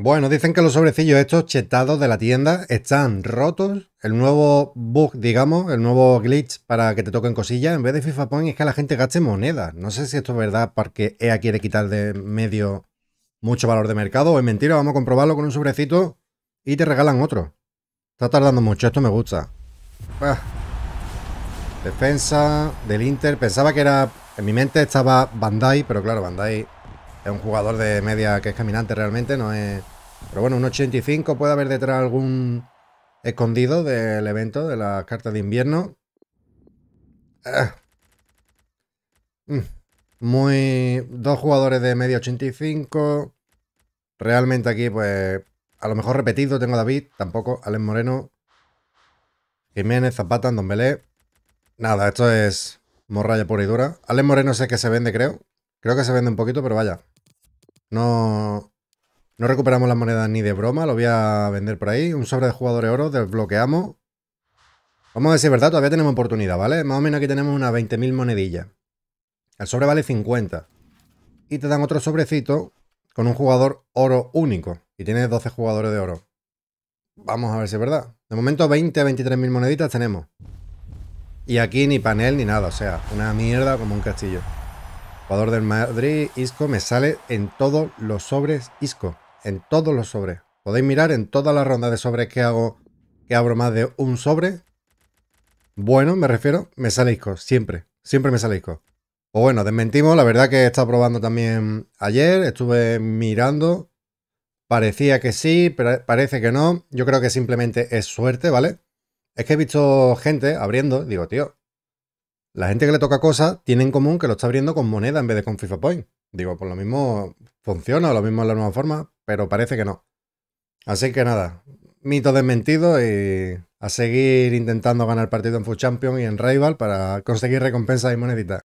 Bueno, dicen que los sobrecillos estos chetados de la tienda están rotos. El nuevo bug, digamos, el nuevo glitch para que te toquen cosillas, en vez de FIFA Point es que la gente gaste moneda. No sé si esto es verdad porque EA quiere quitar de medio mucho valor de mercado o es mentira. Vamos a comprobarlo con un sobrecito y te regalan otro. Está tardando mucho, esto me gusta. Defensa del Inter. Pensaba que era... En mi mente estaba Bandai, pero claro, Bandai un jugador de media que es caminante realmente, no es... Pero bueno, un 85 puede haber detrás algún escondido del evento, de las cartas de invierno. Ah. Mm. Muy... Dos jugadores de media 85. Realmente aquí, pues... A lo mejor repetido tengo a David, tampoco, Alex Moreno, Jiménez, Zapata, Don Belé. Nada, esto es morralla pura y dura. Alex Moreno sé que se vende, creo. Creo que se vende un poquito, pero vaya. No, no recuperamos las monedas ni de broma, lo voy a vender por ahí. Un sobre de jugadores oro, desbloqueamos. Vamos a ver si es verdad, todavía tenemos oportunidad, ¿vale? Más o menos aquí tenemos unas 20.000 monedillas. El sobre vale 50. Y te dan otro sobrecito con un jugador oro único. Y tienes 12 jugadores de oro. Vamos a ver si es verdad. De momento 20, a mil moneditas tenemos. Y aquí ni panel ni nada, o sea, una mierda como un castillo jugador del Madrid, Isco, me sale en todos los sobres Isco. En todos los sobres. Podéis mirar en todas las rondas de sobres que hago, que abro más de un sobre. Bueno, me refiero, me sale Isco, siempre. Siempre me sale Isco. O pues bueno, desmentimos, la verdad que he estado probando también ayer, estuve mirando. Parecía que sí, pero parece que no. Yo creo que simplemente es suerte, ¿vale? Es que he visto gente abriendo, digo, tío, la gente que le toca cosas tiene en común que lo está abriendo con moneda en vez de con FIFA Point. Digo, por pues lo mismo funciona, lo mismo es la nueva forma, pero parece que no. Así que nada, mito desmentido y a seguir intentando ganar partido en Food Champion y en Rival para conseguir recompensas y moneditas.